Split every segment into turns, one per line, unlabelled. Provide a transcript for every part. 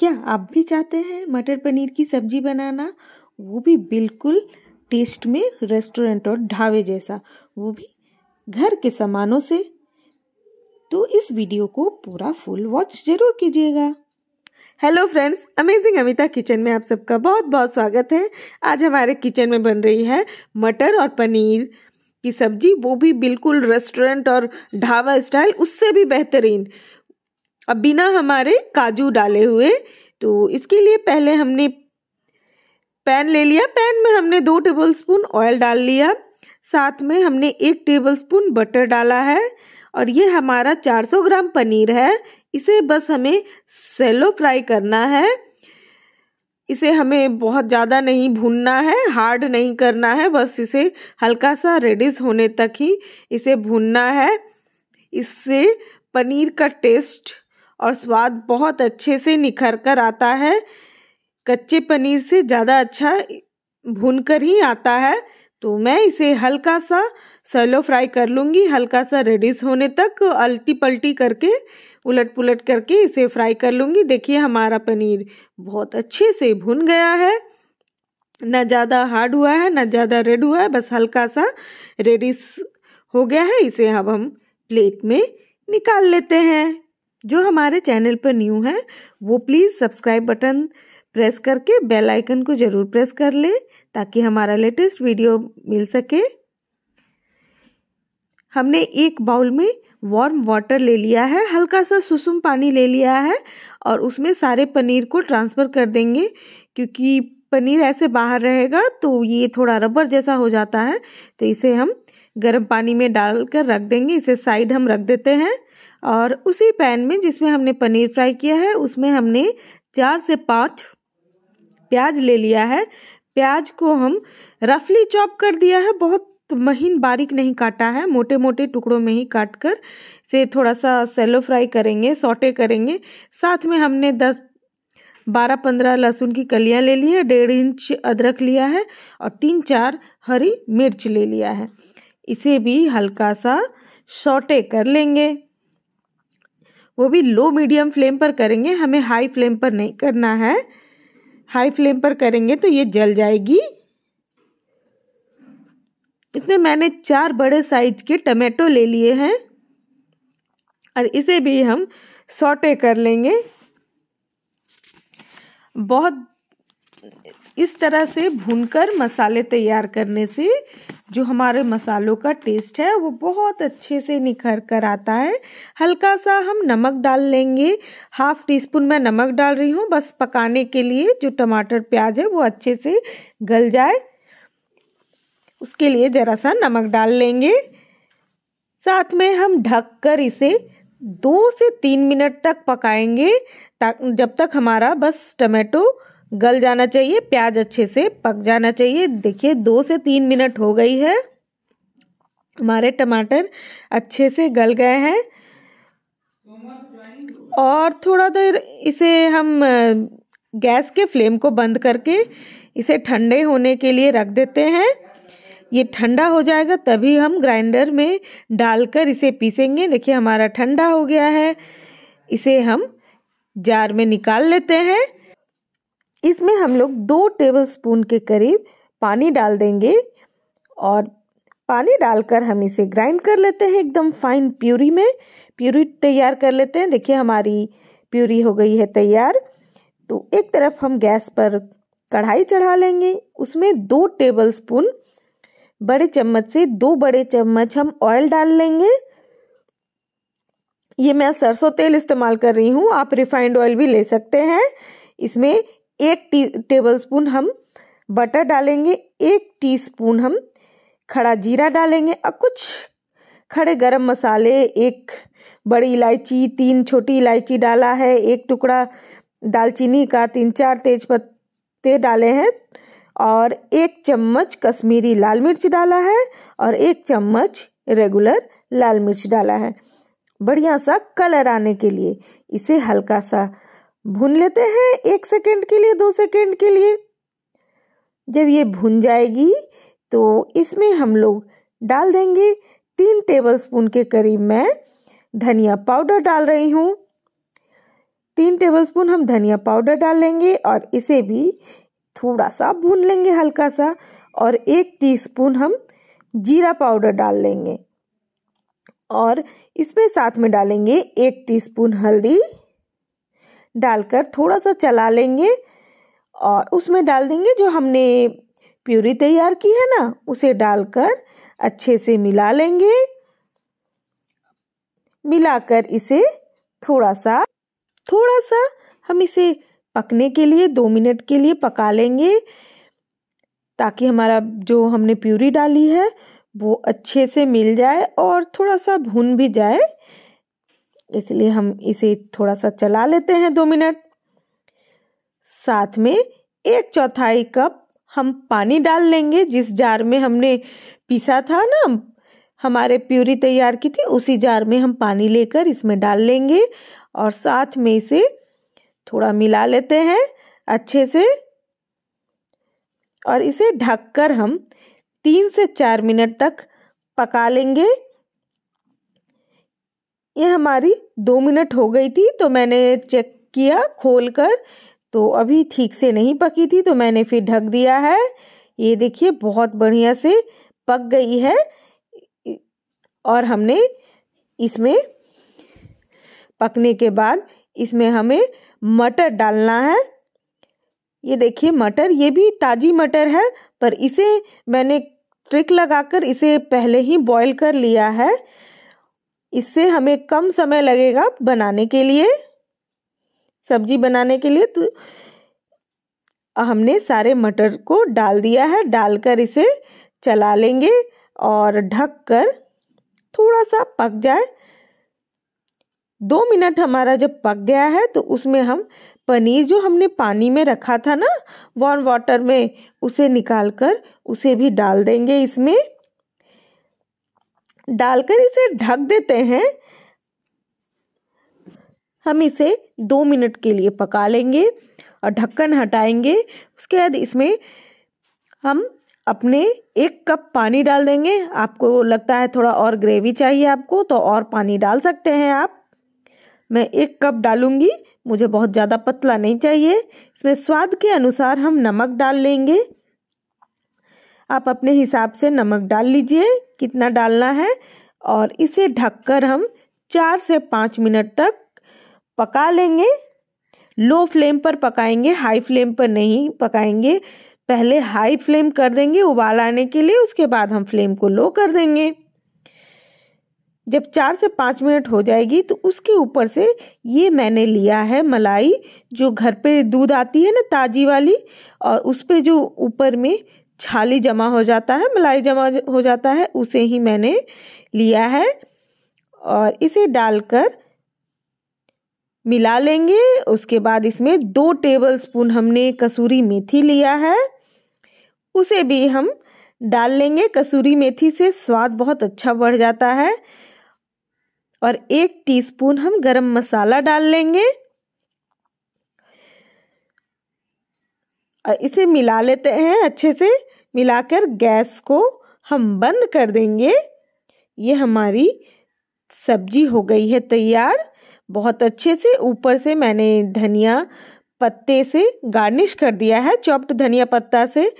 क्या आप भी चाहते हैं मटर पनीर की सब्जी बनाना वो भी बिल्कुल टेस्ट में रेस्टोरेंट और ढाबे जैसा वो भी घर के सामानों से तो इस वीडियो को पूरा फुल वॉच जरूर कीजिएगा hello friends amazing Amita kitchen में आप सबका बहुत बहुत स्वागत है आज हमारे किचन में बन रही है मटर और पनीर की सब्जी वो भी बिल्कुल रेस्टोरेंट और ढाबा स्टाइल उससे भी बेहतरीन अब बिना हमारे काजू डाले हुए तो इसके लिए पहले हमने पैन ले लिया पैन में हमने दो टेबलस्पून ऑयल डाल लिया साथ में हमने एक टेबलस्पून बटर डाला है और ये हमारा 400 ग्राम पनीर है इसे बस हमें सेलो फ्राई करना है इसे हमें बहुत ज़्यादा नहीं भूनना है हार्ड नहीं करना है बस इसे हल्का सा रेडिस होने तक ही इसे भूनना है इससे पनीर का टेस्ट और स्वाद बहुत अच्छे से निखर कर आता है कच्चे पनीर से ज़्यादा अच्छा भून कर ही आता है तो मैं इसे हल्का सा सैलो फ्राई कर लूँगी हल्का सा रेडिस होने तक अल्टी पल्टी करके उलट पुलट करके इसे फ्राई कर लूँगी देखिए हमारा पनीर बहुत अच्छे से भुन गया है ना ज़्यादा हार्ड हुआ है ना ज़्यादा रेड हुआ है बस हल्का सा रेडिस हो गया है इसे अब हम प्लेट में निकाल लेते हैं जो हमारे चैनल पर न्यू है वो प्लीज़ सब्सक्राइब बटन प्रेस करके बेल आइकन को ज़रूर प्रेस कर ले ताकि हमारा लेटेस्ट वीडियो मिल सके हमने एक बाउल में वार्म वाटर ले लिया है हल्का सा सुसुम पानी ले लिया है और उसमें सारे पनीर को ट्रांसफ़र कर देंगे क्योंकि पनीर ऐसे बाहर रहेगा तो ये थोड़ा रबर जैसा हो जाता है तो इसे हम गर्म पानी में डाल कर रख देंगे इसे साइड हम रख देते हैं और उसी पैन में जिसमें हमने पनीर फ्राई किया है उसमें हमने चार से पाँच प्याज ले लिया है प्याज को हम रफली चॉप कर दिया है बहुत महीन बारीक नहीं काटा है मोटे मोटे टुकड़ों में ही काट कर से थोड़ा सा सेलो फ्राई करेंगे सोटे करेंगे साथ में हमने दस बारह पंद्रह लहसुन की कलियां ले ली है डेढ़ इंच अदरक लिया है और तीन चार हरी मिर्च ले लिया है इसे भी हल्का सा सोटे कर लेंगे वो भी लो मीडियम फ्लेम पर करेंगे हमें हाई फ्लेम पर नहीं करना है हाई फ्लेम पर करेंगे तो ये जल जाएगी इसमें मैंने चार बड़े साइज के टमाटो ले लिए हैं और इसे भी हम सॉटे कर लेंगे बहुत इस तरह से भूनकर मसाले तैयार करने से जो हमारे मसालों का टेस्ट है वो बहुत अच्छे से निखर कर आता है हल्का सा हम नमक डाल लेंगे हाफ टी स्पून मैं नमक डाल रही हूँ बस पकाने के लिए जो टमाटर प्याज है वो अच्छे से गल जाए उसके लिए ज़रा सा नमक डाल लेंगे साथ में हम ढक कर इसे दो से तीन मिनट तक पकाएंगे जब तक हमारा बस टमाटो गल जाना चाहिए प्याज अच्छे से पक जाना चाहिए देखिए दो से तीन मिनट हो गई है हमारे टमाटर अच्छे से गल गए हैं और थोड़ा देर इसे हम गैस के फ्लेम को बंद करके इसे ठंडे होने के लिए रख देते हैं ये ठंडा हो जाएगा तभी हम ग्राइंडर में डालकर इसे पीसेंगे देखिए हमारा ठंडा हो गया है इसे हम जार में निकाल लेते हैं इसमें हम लोग दो टेबल स्पून के करीब पानी डाल देंगे और पानी डालकर हम इसे ग्राइंड कर लेते हैं एकदम फाइन प्यूरी में प्यूरी तैयार कर लेते हैं देखिए हमारी प्यूरी हो गई है तैयार तो एक तरफ हम गैस पर कढ़ाई चढ़ा लेंगे उसमें दो टेबल स्पून बड़े चम्मच से दो बड़े चम्मच हम ऑयल डाल लेंगे ये मैं सरसों तेल इस्तेमाल कर रही हूँ आप रिफाइंड ऑयल भी ले सकते हैं इसमें एक टी टेबलस्पून हम बटर डालेंगे एक टीस्पून हम खड़ा जीरा डालेंगे और कुछ खड़े गरम मसाले एक बड़ी इलायची तीन छोटी इलायची डाला है एक टुकड़ा दालचीनी का तीन चार तेज पत्ते डाले हैं और एक चम्मच कश्मीरी लाल मिर्च डाला है और एक चम्मच रेगुलर लाल मिर्च डाला है बढ़िया सा कलर आने के लिए इसे हल्का सा भून लेते हैं एक सेकंड के लिए दो सेकंड के लिए जब ये भून जाएगी तो इसमें हम लोग डाल देंगे तीन टेबलस्पून के करीब मैं धनिया पाउडर डाल रही हूँ तीन टेबलस्पून हम धनिया पाउडर डाल लेंगे और इसे भी थोड़ा सा भून लेंगे हल्का सा और एक टीस्पून हम जीरा पाउडर डाल लेंगे और इसमें साथ में डालेंगे एक टीस्पून हल्दी डालकर थोड़ा सा चला लेंगे और उसमें डाल देंगे जो हमने प्यूरी तैयार की है ना उसे डालकर अच्छे से मिला लेंगे मिलाकर इसे थोड़ा सा थोड़ा सा हम इसे पकने के लिए दो मिनट के लिए पका लेंगे ताकि हमारा जो हमने प्यूरी डाली है वो अच्छे से मिल जाए और थोड़ा सा भुन भी जाए इसलिए हम इसे थोड़ा सा चला लेते हैं दो मिनट साथ में एक चौथाई कप हम पानी डाल लेंगे जिस जार में हमने पीसा था ना हमारे प्यूरी तैयार की थी उसी जार में हम पानी लेकर इसमें डाल लेंगे और साथ में इसे थोड़ा मिला लेते हैं अच्छे से और इसे ढककर हम तीन से चार मिनट तक पका लेंगे ये हमारी दो मिनट हो गई थी तो मैंने चेक किया खोल कर तो अभी ठीक से नहीं पकी थी तो मैंने फिर ढक दिया है ये देखिए बहुत बढ़िया से पक गई है और हमने इसमें पकने के बाद इसमें हमें मटर डालना है ये देखिए मटर ये भी ताज़ी मटर है पर इसे मैंने ट्रिक लगाकर इसे पहले ही बॉईल कर लिया है इससे हमें कम समय लगेगा बनाने के लिए सब्जी बनाने के लिए तो हमने सारे मटर को डाल दिया है डालकर इसे चला लेंगे और ढक कर थोड़ा सा पक जाए दो मिनट हमारा जब पक गया है तो उसमें हम पनीर जो हमने पानी में रखा था ना वॉर्म वाटर में उसे निकाल कर उसे भी डाल देंगे इसमें डालकर इसे ढक देते हैं हम इसे दो मिनट के लिए पका लेंगे और ढक्कन हटाएंगे उसके बाद इसमें हम अपने एक कप पानी डाल देंगे आपको लगता है थोड़ा और ग्रेवी चाहिए आपको तो और पानी डाल सकते हैं आप मैं एक कप डालूंगी मुझे बहुत ज़्यादा पतला नहीं चाहिए इसमें स्वाद के अनुसार हम नमक डाल लेंगे आप अपने हिसाब से नमक डाल लीजिए कितना डालना है और इसे ढककर हम चार से पाँच मिनट तक पका लेंगे लो फ्लेम पर पकाएंगे हाई फ्लेम पर नहीं पकाएंगे पहले हाई फ्लेम कर देंगे उबाल आने के लिए उसके बाद हम फ्लेम को लो कर देंगे जब चार से पाँच मिनट हो जाएगी तो उसके ऊपर से ये मैंने लिया है मलाई जो घर पे दूध आती है ना ताजी वाली और उस पर जो ऊपर में छाली जमा हो जाता है मलाई जमा हो जाता है उसे ही मैंने लिया है और इसे डालकर मिला लेंगे उसके बाद इसमें दो टेबल स्पून हमने कसूरी मेथी लिया है उसे भी हम डाल लेंगे कसूरी मेथी से स्वाद बहुत अच्छा बढ़ जाता है और एक टीस्पून हम गरम मसाला डाल लेंगे और इसे मिला लेते हैं अच्छे से मिलाकर गैस को हम बंद कर देंगे ये हमारी सब्जी हो गई है तैयार बहुत अच्छे से ऊपर से मैंने धनिया पत्ते से गार्निश कर दिया है चॉप्ड धनिया पत्ता से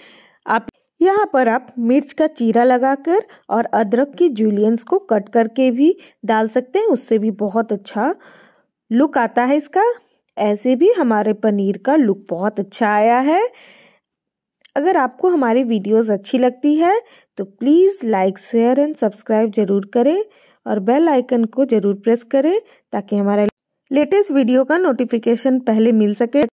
आप यहाँ पर आप मिर्च का चीरा लगाकर और अदरक की जूलियंस को कट करके भी डाल सकते हैं उससे भी बहुत अच्छा लुक आता है इसका ऐसे भी हमारे पनीर का लुक बहुत अच्छा आया है अगर आपको हमारी वीडियोस अच्छी लगती है तो please like share and subscribe ज़रूर करें और बेल आइकन को ज़रूर प्रेस करें ताकि हमारा लेटेस्ट वीडियो का नोटिफिकेशन पहले मिल सके